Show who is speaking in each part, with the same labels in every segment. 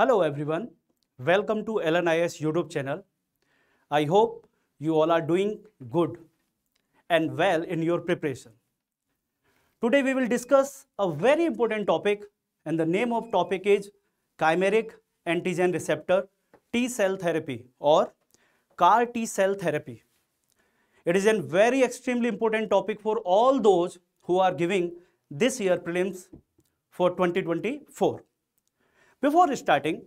Speaker 1: Hello everyone, welcome to LNIS YouTube channel. I hope you all are doing good and well in your preparation. Today we will discuss a very important topic and the name of topic is chimeric antigen receptor T cell therapy or CAR T cell therapy. It is a very extremely important topic for all those who are giving this year prelims for 2024. Before starting,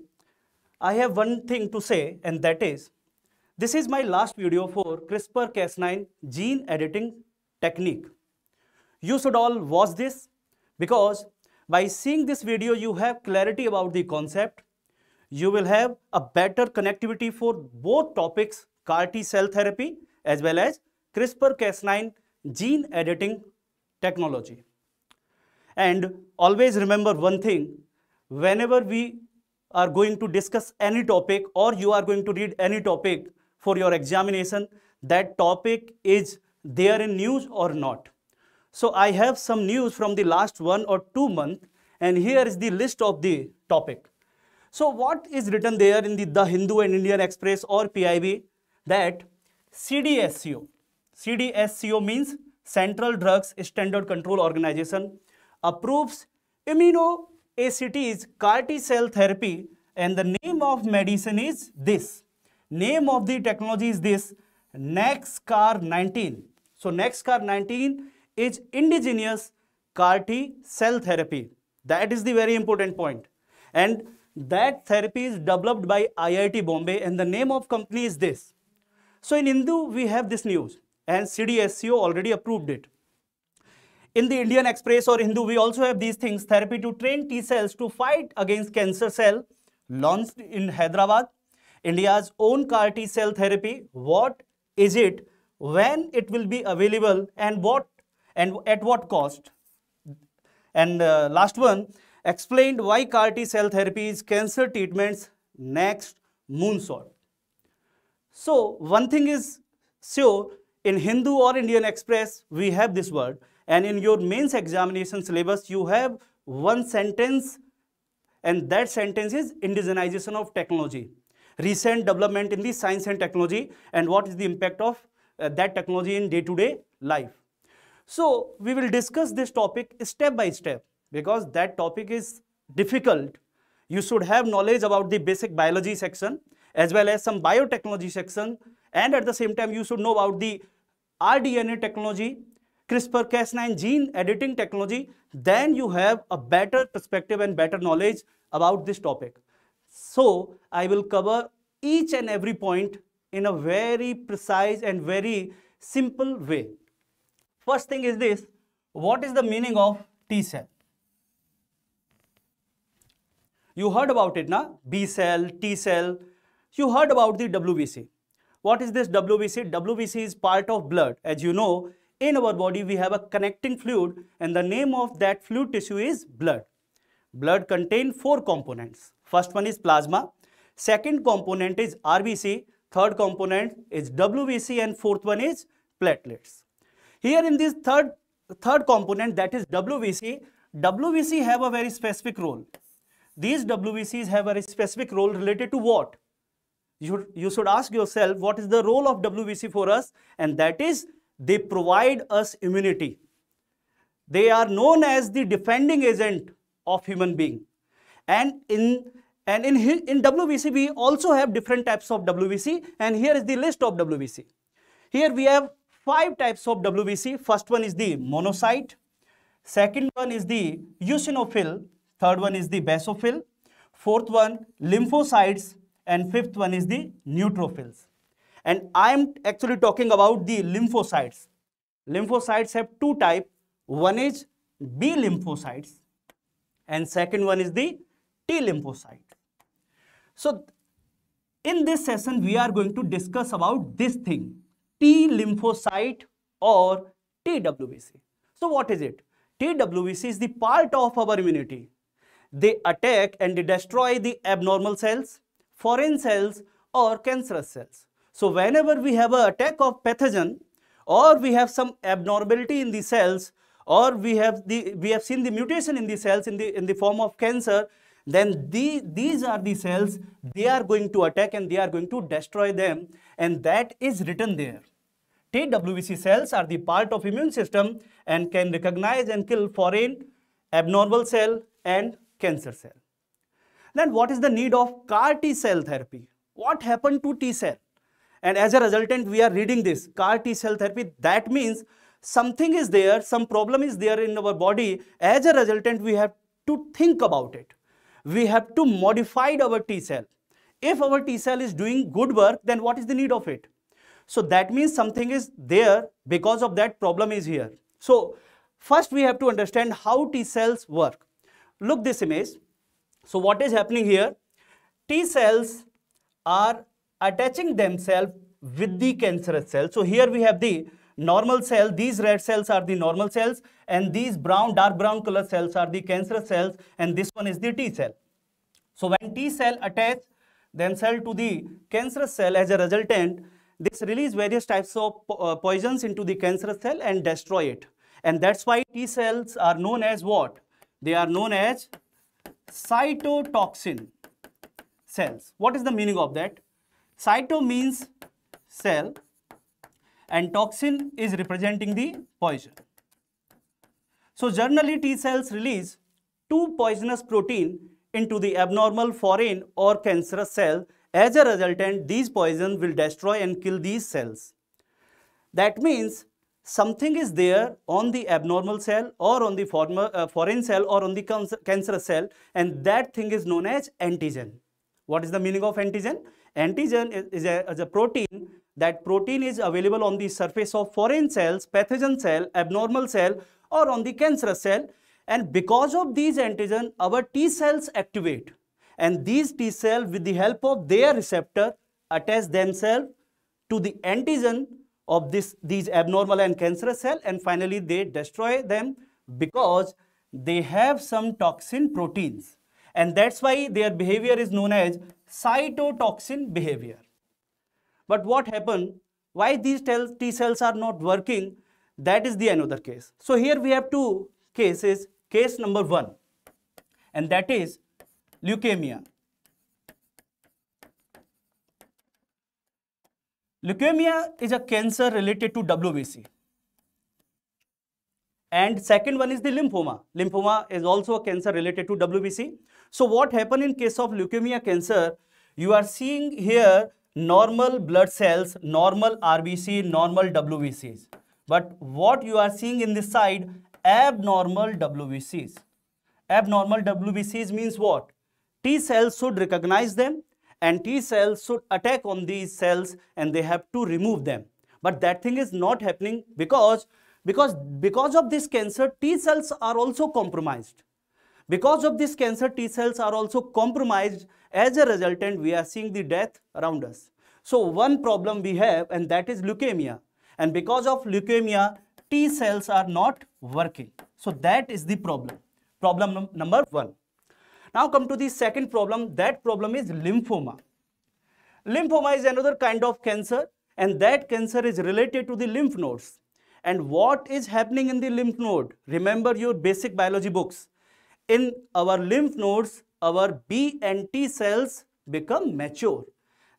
Speaker 1: I have one thing to say and that is, this is my last video for CRISPR-Cas9 gene editing technique. You should all watch this because by seeing this video, you have clarity about the concept. You will have a better connectivity for both topics, CAR T cell therapy as well as CRISPR-Cas9 gene editing technology. And always remember one thing, whenever we are going to discuss any topic or you are going to read any topic for your examination, that topic is there in news or not. So I have some news from the last one or two month and here is the list of the topic. So what is written there in the, the Hindu and Indian Express or PIB that CDSCO, CDSCO means Central Drugs Standard Control Organization approves immuno ACT is CAR T cell therapy and the name of medicine is this. Name of the technology is this NexCAR 19. So NexCAR 19 is indigenous CAR T cell therapy. That is the very important point. And that therapy is developed by IIT Bombay and the name of company is this. So in Hindu, we have this news and CDSCO already approved it. In the Indian Express or Hindu, we also have these things, therapy to train T cells to fight against cancer cell, launched in Hyderabad. India's own CAR T cell therapy, what is it, when it will be available and what and at what cost? And uh, last one, explained why CAR T cell therapy is cancer treatment's next moonshot. So one thing is sure, in Hindu or Indian Express, we have this word and in your mains examination syllabus you have one sentence and that sentence is indigenization of technology recent development in the science and technology and what is the impact of uh, that technology in day to day life so we will discuss this topic step by step because that topic is difficult you should have knowledge about the basic biology section as well as some biotechnology section and at the same time you should know about the rDNA technology CRISPR-Cas9 gene editing technology, then you have a better perspective and better knowledge about this topic. So I will cover each and every point in a very precise and very simple way. First thing is this, what is the meaning of T cell? You heard about it, na? B cell, T cell. You heard about the WBC. What is this WBC? WBC is part of blood. As you know, in our body we have a connecting fluid and the name of that fluid tissue is blood. Blood contains four components. First one is plasma, second component is RBC, third component is WBC and fourth one is platelets. Here in this third, third component that is WBC, WBC have a very specific role. These WBCs have a specific role related to what? You, you should ask yourself what is the role of WBC for us and that is they provide us immunity. They are known as the defending agent of human being. And in and in, in WBC, we also have different types of WBC. And here is the list of WBC. Here we have five types of WBC. First one is the monocyte. Second one is the eosinophil. Third one is the basophil. Fourth one, lymphocytes. And fifth one is the neutrophils and I am actually talking about the lymphocytes. Lymphocytes have two type. One is B lymphocytes and second one is the T lymphocyte. So in this session, we are going to discuss about this thing, T lymphocyte or TWBC. So what is it? TWBC is the part of our immunity. They attack and destroy the abnormal cells, foreign cells or cancerous cells. So whenever we have an attack of pathogen or we have some abnormality in the cells or we have, the, we have seen the mutation in the cells in the, in the form of cancer, then the, these are the cells, they are going to attack and they are going to destroy them and that is written there. TWBC cells are the part of immune system and can recognize and kill foreign abnormal cell and cancer cell. Then what is the need of CAR T cell therapy? What happened to T cell? And as a resultant, we are reading this CAR T cell therapy. That means something is there, some problem is there in our body. As a resultant, we have to think about it. We have to modify our T cell. If our T cell is doing good work, then what is the need of it? So that means something is there because of that problem is here. So first we have to understand how T cells work. Look this image. So what is happening here? T cells are attaching themselves with the cancerous cell. So here we have the normal cell. These red cells are the normal cells and these brown, dark brown color cells are the cancerous cells and this one is the T cell. So when T cell attach themselves to the cancerous cell as a resultant, this release various types of uh, poisons into the cancerous cell and destroy it. And that's why T cells are known as what? They are known as cytotoxin cells. What is the meaning of that? Cyto means cell and toxin is representing the poison. So generally T cells release two poisonous protein into the abnormal foreign or cancerous cell. As a resultant, these poison will destroy and kill these cells. That means something is there on the abnormal cell or on the former, uh, foreign cell or on the cancerous cell and that thing is known as antigen. What is the meaning of antigen? Antigen is, a, is a protein. That protein is available on the surface of foreign cells, pathogen cell, abnormal cell or on the cancerous cell. And because of these antigen, our T cells activate. And these T cells with the help of their receptor attach themselves to the antigen of this, these abnormal and cancerous cell and finally they destroy them because they have some toxin proteins and that's why their behavior is known as cytotoxin behavior. But what happened? Why these T cells are not working? That is the another case. So here we have two cases. Case number one, and that is leukemia. Leukemia is a cancer related to WBC. And second one is the lymphoma. Lymphoma is also a cancer related to WBC. So what happened in case of leukemia cancer? You are seeing here normal blood cells, normal RBC, normal WBCs. But what you are seeing in this side, abnormal WBCs. Abnormal WBCs means what? T cells should recognize them and T cells should attack on these cells and they have to remove them. But that thing is not happening because, because, because of this cancer, T cells are also compromised. Because of this, cancer T cells are also compromised. As a resultant, we are seeing the death around us. So one problem we have, and that is leukemia. And because of leukemia, T cells are not working. So that is the problem. Problem num number one. Now come to the second problem. That problem is lymphoma. Lymphoma is another kind of cancer and that cancer is related to the lymph nodes. And what is happening in the lymph node? Remember your basic biology books in our lymph nodes, our B and T cells become mature.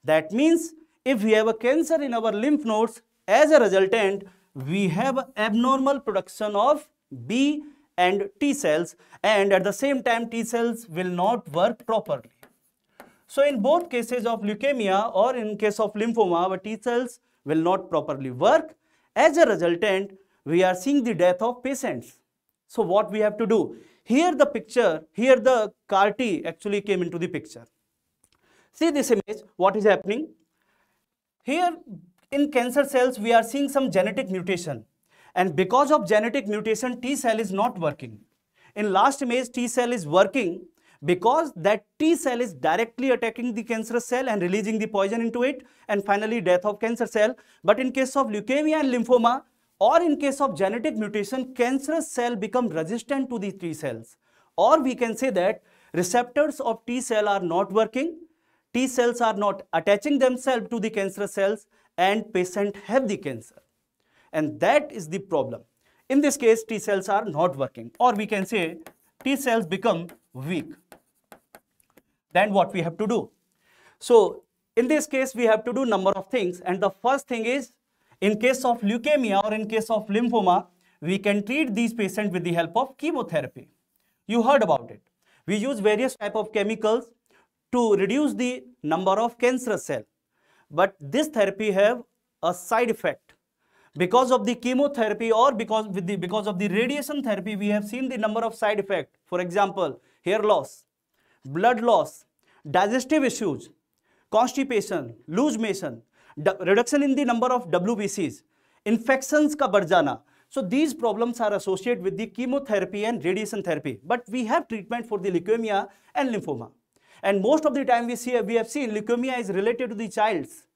Speaker 1: That means if we have a cancer in our lymph nodes, as a resultant, we have abnormal production of B and T cells and at the same time T cells will not work properly. So in both cases of leukemia or in case of lymphoma, our T cells will not properly work. As a resultant, we are seeing the death of patients. So what we have to do? Here the picture, here the CAR-T actually came into the picture. See this image, what is happening? Here in cancer cells, we are seeing some genetic mutation. And because of genetic mutation, T cell is not working. In last image, T cell is working because that T cell is directly attacking the cancerous cell and releasing the poison into it and finally death of cancer cell. But in case of leukemia and lymphoma, or in case of genetic mutation, cancerous cell become resistant to the T cells. Or we can say that receptors of T cell are not working, T cells are not attaching themselves to the cancerous cells and patient have the cancer. And that is the problem. In this case, T cells are not working or we can say T cells become weak. Then what we have to do? So in this case, we have to do number of things and the first thing is in case of leukemia or in case of lymphoma, we can treat these patients with the help of chemotherapy. You heard about it. We use various type of chemicals to reduce the number of cancerous cell. But this therapy have a side effect. Because of the chemotherapy or because, with the, because of the radiation therapy, we have seen the number of side effect. For example, hair loss, blood loss, digestive issues, constipation, loose motion, reduction in the number of WBCs, infections ka badh jana. So these problems are associated with the chemotherapy and radiation therapy. But we have treatment for the leukemia and lymphoma. And most of the time we see, we have seen leukemia is related to the child's.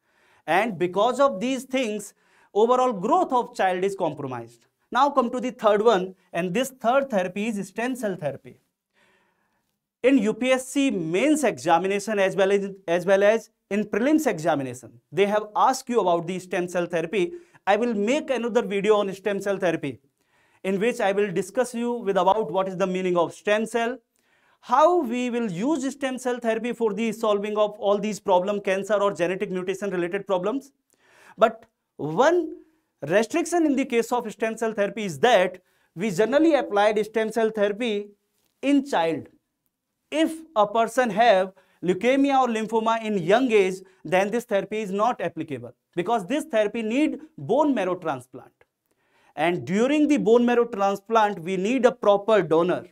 Speaker 1: And because of these things, overall growth of child is compromised. Now come to the third one, and this third therapy is stem cell therapy. In UPSC mains examination as well as, as well as in prelims examination, they have asked you about the stem cell therapy. I will make another video on stem cell therapy in which I will discuss you with about what is the meaning of stem cell, how we will use stem cell therapy for the solving of all these problem cancer or genetic mutation related problems. But one restriction in the case of stem cell therapy is that we generally applied stem cell therapy in child. If a person have leukemia or lymphoma in young age, then this therapy is not applicable because this therapy need bone marrow transplant. And during the bone marrow transplant, we need a proper donor.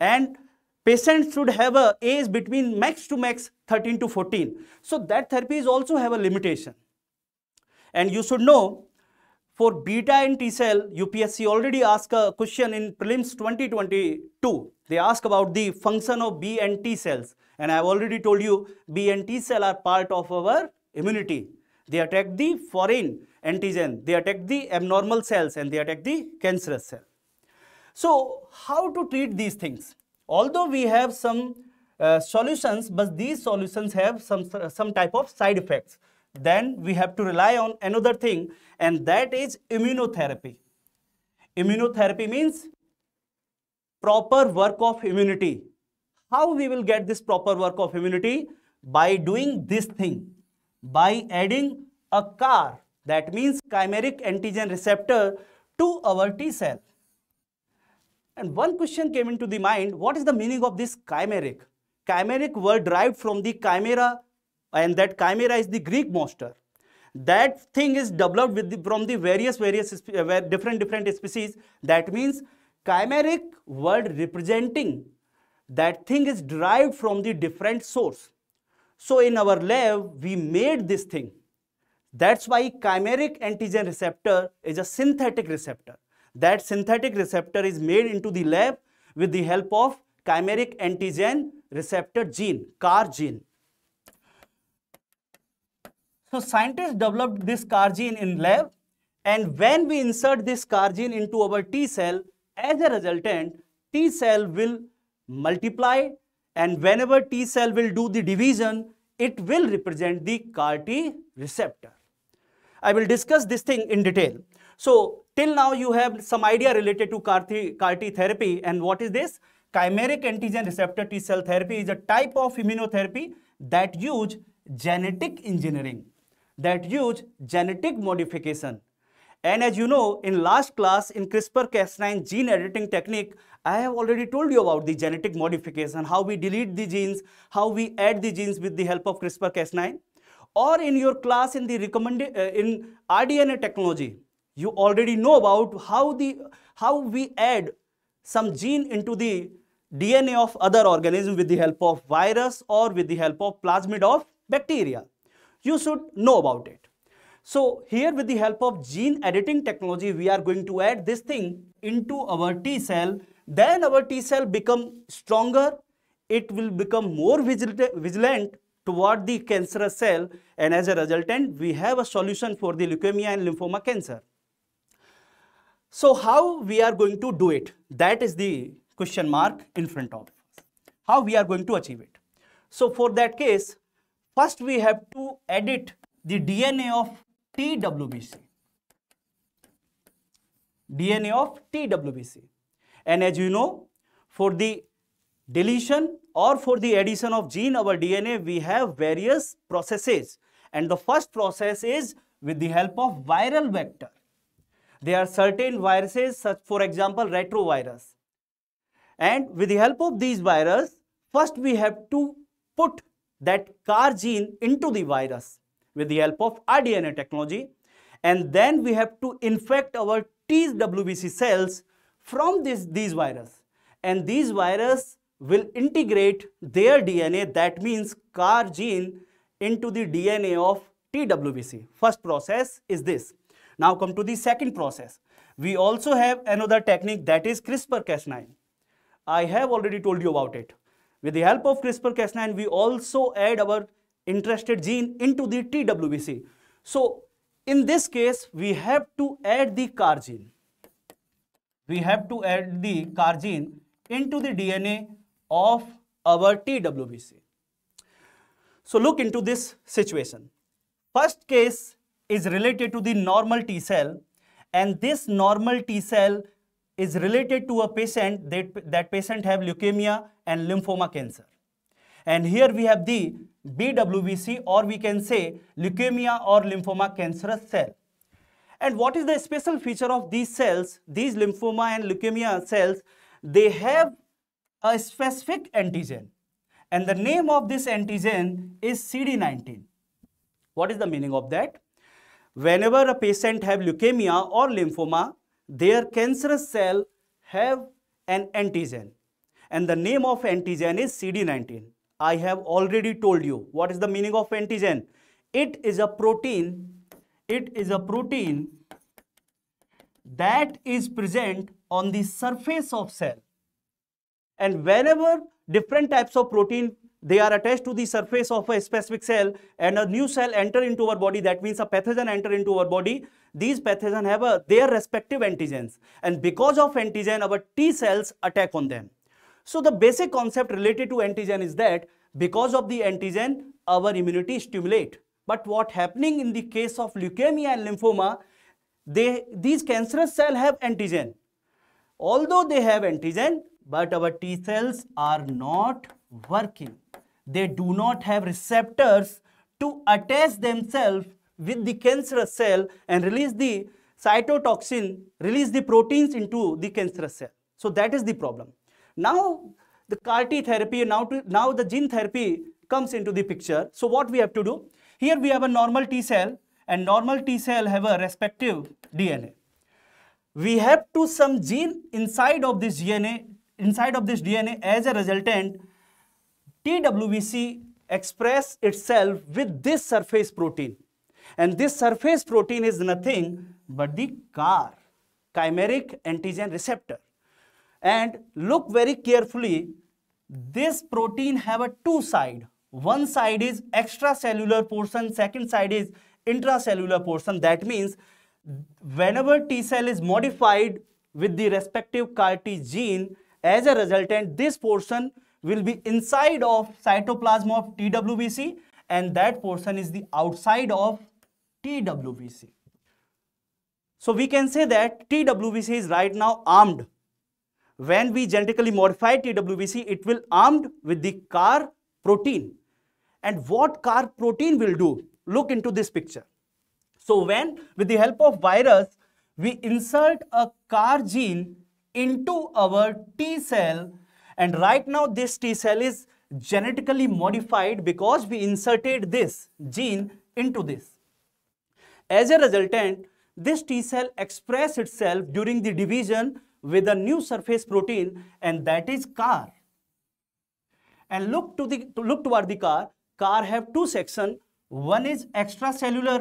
Speaker 1: And patients should have a age between max to max 13 to 14. So that therapy is also have a limitation. And you should know for beta and T cell, UPSC already asked a question in prelims 2022. They ask about the function of B and T cells. And I have already told you B and T cell are part of our immunity. They attack the foreign antigen, they attack the abnormal cells and they attack the cancerous cell. So how to treat these things? Although we have some uh, solutions, but these solutions have some, some type of side effects. Then we have to rely on another thing and that is immunotherapy. Immunotherapy means proper work of immunity how we will get this proper work of immunity? By doing this thing, by adding a CAR, that means chimeric antigen receptor to our T cell. And one question came into the mind, what is the meaning of this chimeric? Chimeric word derived from the chimera and that chimera is the Greek monster. That thing is developed the, from the various, various, uh, different, different species. That means chimeric word representing that thing is derived from the different source. So in our lab, we made this thing. That's why chimeric antigen receptor is a synthetic receptor. That synthetic receptor is made into the lab with the help of chimeric antigen receptor gene, CAR gene. So scientists developed this CAR gene in lab and when we insert this CAR gene into our T cell, as a resultant, T cell will multiply and whenever T cell will do the division, it will represent the CAR T receptor. I will discuss this thing in detail. So till now you have some idea related to CAR T, CAR -T therapy and what is this? Chimeric antigen receptor T cell therapy is a type of immunotherapy that use genetic engineering, that use genetic modification. And as you know, in last class in CRISPR-Cas9 gene editing technique, I have already told you about the genetic modification, how we delete the genes, how we add the genes with the help of CRISPR-Cas9. Or in your class in the recommended uh, in rDNA technology, you already know about how the how we add some gene into the DNA of other organism with the help of virus or with the help of plasmid of bacteria. You should know about it. So here with the help of gene editing technology, we are going to add this thing into our T cell then our T cell become stronger, it will become more vigilant toward the cancerous cell and as a resultant we have a solution for the leukemia and lymphoma cancer. So how we are going to do it? That is the question mark in front of us. How we are going to achieve it? So for that case, first we have to edit the DNA of TWBC. DNA of TWBC. And as you know, for the deletion or for the addition of gene our DNA, we have various processes. And the first process is with the help of viral vector. There are certain viruses such for example retrovirus. And with the help of these viruses, first we have to put that car gene into the virus with the help of rDNA technology. And then we have to infect our TWBC cells from this, these virus and these virus will integrate their DNA that means CAR gene into the DNA of TWBC. First process is this. Now come to the second process. We also have another technique that is CRISPR-Cas9. I have already told you about it. With the help of CRISPR-Cas9, we also add our interested gene into the TWBC. So in this case, we have to add the CAR gene we have to add the cargene into the DNA of our TWBC. So look into this situation. First case is related to the normal T cell and this normal T cell is related to a patient that, that patient have leukemia and lymphoma cancer. And here we have the BWBC or we can say leukemia or lymphoma cancerous cell. And what is the special feature of these cells, these lymphoma and leukemia cells? They have a specific antigen. And the name of this antigen is CD19. What is the meaning of that? Whenever a patient have leukemia or lymphoma, their cancerous cell have an antigen. And the name of antigen is CD19. I have already told you what is the meaning of antigen. It is a protein it is a protein that is present on the surface of cell. And whenever different types of protein, they are attached to the surface of a specific cell and a new cell enter into our body, that means a pathogen enter into our body, these pathogen have a, their respective antigens. And because of antigen, our T cells attack on them. So the basic concept related to antigen is that because of the antigen, our immunity stimulate. But what happening in the case of leukemia and lymphoma, they, these cancerous cells have antigen. Although they have antigen, but our T cells are not working. They do not have receptors to attach themselves with the cancerous cell and release the cytotoxin, release the proteins into the cancerous cell. So that is the problem. Now the CAR T therapy, now, to, now the gene therapy comes into the picture. So what we have to do? Here we have a normal T cell and normal T cell have a respective DNA. We have to some gene inside of this DNA, inside of this DNA as a resultant, TWBC express itself with this surface protein. And this surface protein is nothing but the CAR, chimeric antigen receptor. And look very carefully, this protein have a two side one side is extracellular portion second side is intracellular portion that means whenever T cell is modified with the respective CAR T gene as a resultant this portion will be inside of cytoplasm of TWBC and that portion is the outside of TWBC. So we can say that TWBC is right now armed. When we genetically modify TWBC, it will armed with the CAR protein and what carb protein will do look into this picture so when with the help of virus we insert a car gene into our T cell and right now this T cell is genetically modified because we inserted this gene into this. As a resultant, this T cell express itself during the division with a new surface protein and that is CAR. And look to the look toward the CAR car have two section one is extracellular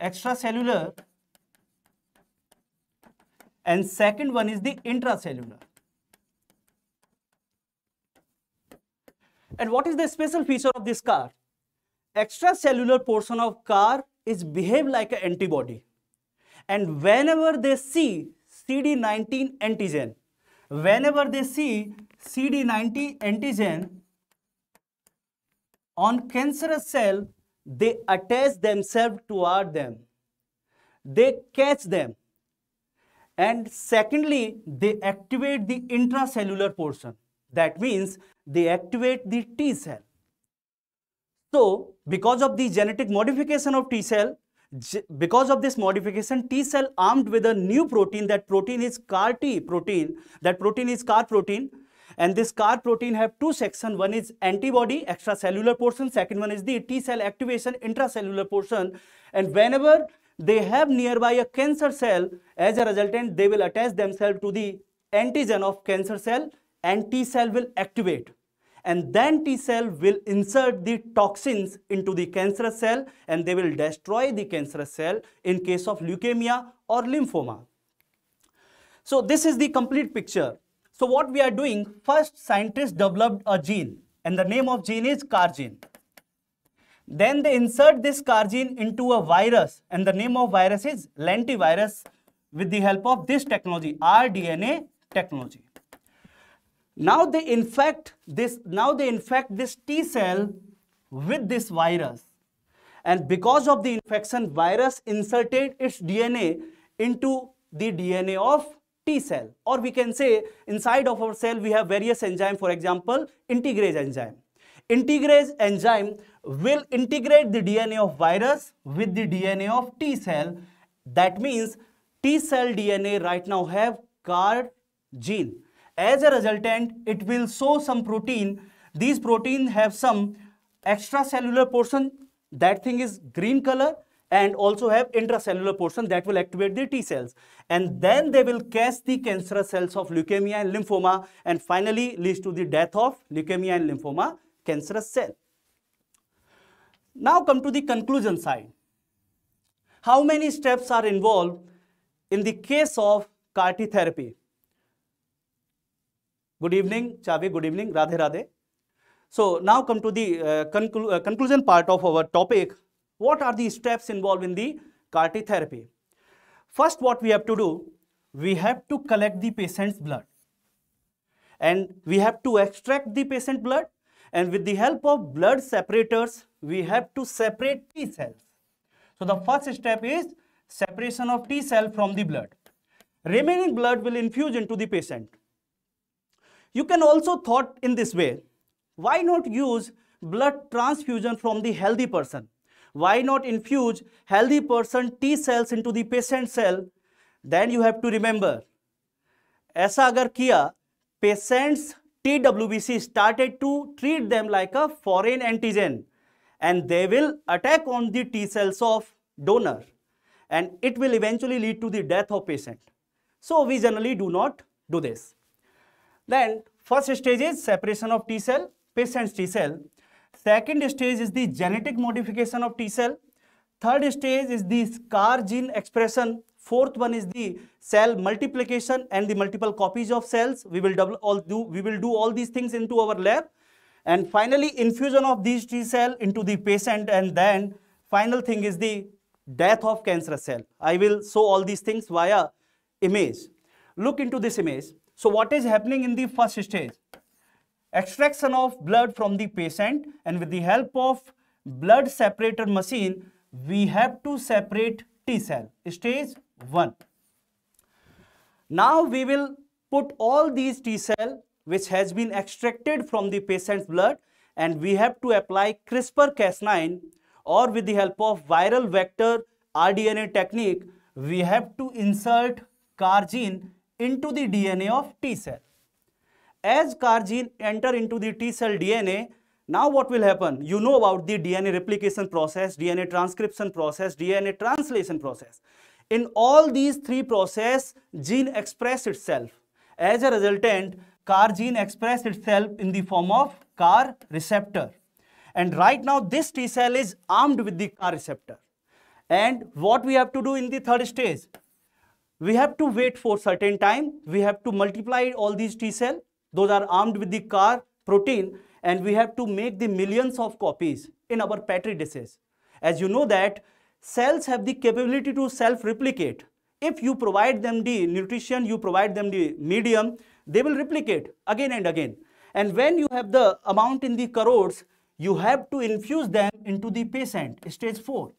Speaker 1: extracellular and second one is the intracellular and what is the special feature of this car extracellular portion of car is behave like an antibody and whenever they see cd19 antigen whenever they see cd19 antigen on cancerous cell, they attach themselves toward them. They catch them. And secondly, they activate the intracellular portion. That means they activate the T cell. So, because of the genetic modification of T cell, because of this modification, T cell armed with a new protein, that protein is CAR T protein, that protein is CAR protein, and this CAR protein have two sections. One is antibody, extracellular portion. Second one is the T cell activation, intracellular portion. And whenever they have nearby a cancer cell, as a resultant, they will attach themselves to the antigen of cancer cell and T cell will activate and then T cell will insert the toxins into the cancerous cell and they will destroy the cancerous cell in case of leukemia or lymphoma. So this is the complete picture. So what we are doing, first scientists developed a gene and the name of gene is CAR gene. Then they insert this CAR gene into a virus and the name of virus is lentivirus with the help of this technology, rDNA technology. Now they infect this, now they infect this T cell with this virus. And because of the infection, virus inserted its DNA into the DNA of T cell or we can say inside of our cell we have various enzyme for example integrase enzyme. Integrase enzyme will integrate the DNA of virus with the DNA of T cell that means T cell DNA right now have CAR gene. As a resultant it will show some protein these protein have some extracellular portion that thing is green color and also have intracellular portion that will activate the T cells. And then they will catch the cancerous cells of leukemia and lymphoma and finally leads to the death of leukemia and lymphoma cancerous cell. Now come to the conclusion side. How many steps are involved in the case of CAR T therapy? Good evening, Chavi. Good evening, Radhe Radhe. So now come to the uh, conclu uh, conclusion part of our topic, what are the steps involved in the CAR T therapy? First, what we have to do, we have to collect the patient's blood. And we have to extract the patient blood. And with the help of blood separators, we have to separate T cells. So the first step is separation of T cell from the blood. Remaining blood will infuse into the patient. You can also thought in this way. Why not use blood transfusion from the healthy person? Why not infuse healthy person T cells into the patient cell? Then you have to remember, ऐसा अगर किया patient's TWBC started to treat them like a foreign antigen and they will attack on the T cells of donor and it will eventually lead to the death of patient. So we generally do not do this. Then first stage is separation of T cell, patient's T cell. Second stage is the genetic modification of T cell. Third stage is the scar gene expression. Fourth one is the cell multiplication and the multiple copies of cells. We will double all do we will do all these things into our lab. And finally, infusion of these T cell into the patient and then final thing is the death of cancerous cell. I will show all these things via image. Look into this image. So what is happening in the first stage? extraction of blood from the patient and with the help of blood separator machine, we have to separate T cell, stage 1. Now we will put all these T cell which has been extracted from the patient's blood and we have to apply CRISPR-Cas9 or with the help of viral vector rDNA technique, we have to insert car gene into the DNA of T cell as CAR gene enter into the T cell DNA, now what will happen? You know about the DNA replication process, DNA transcription process, DNA translation process. In all these three process, gene express itself. As a resultant, CAR gene express itself in the form of CAR receptor. And right now, this T cell is armed with the CAR receptor. And what we have to do in the third stage? We have to wait for certain time. We have to multiply all these T cell those are armed with the car protein and we have to make the millions of copies in our petri dishes. As you know that cells have the capability to self-replicate. If you provide them the nutrition, you provide them the medium, they will replicate again and again. And when you have the amount in the crores, you have to infuse them into the patient, stage 4.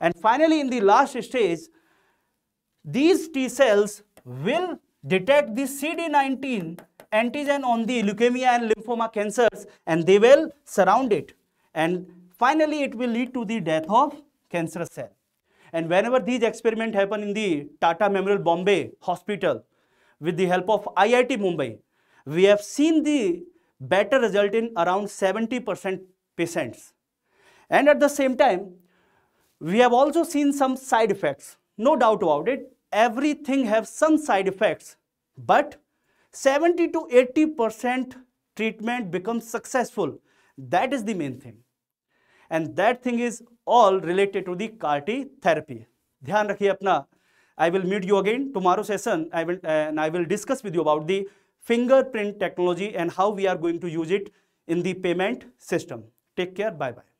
Speaker 1: And finally, in the last stage, these T cells will detect the CD19 antigen on the leukemia and lymphoma cancers and they will surround it. And finally, it will lead to the death of cancerous cell. And whenever these experiments happen in the Tata Memorial Bombay Hospital with the help of IIT Mumbai, we have seen the better result in around 70% patients. And at the same time, we have also seen some side effects. No doubt about it, everything have some side effects. But 70 to 80 percent treatment becomes successful. That is the main thing. And that thing is all related to the CAR T therapy. ध्यान रखिए अपना I will meet you again tomorrow session I will, and I will discuss with you about the fingerprint technology and how we are going to use it in the payment system. Take care. Bye-bye.